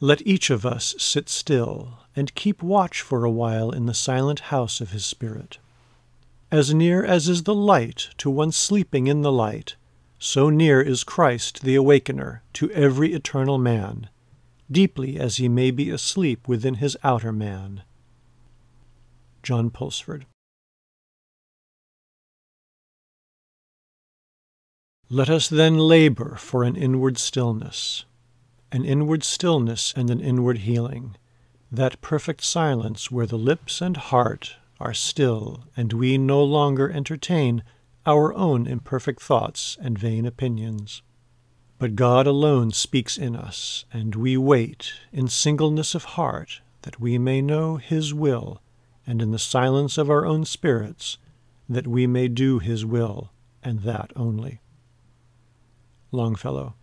Let each of us sit still and keep watch for a while in the silent house of his spirit. As near as is the light to one sleeping in the light, so near is Christ the Awakener to every eternal man, deeply as he may be asleep within his outer man. John Pulsford. Let us then labor for an inward stillness an inward stillness and an inward healing, that perfect silence where the lips and heart are still and we no longer entertain our own imperfect thoughts and vain opinions. But God alone speaks in us, and we wait in singleness of heart that we may know His will, and in the silence of our own spirits that we may do His will, and that only. Longfellow.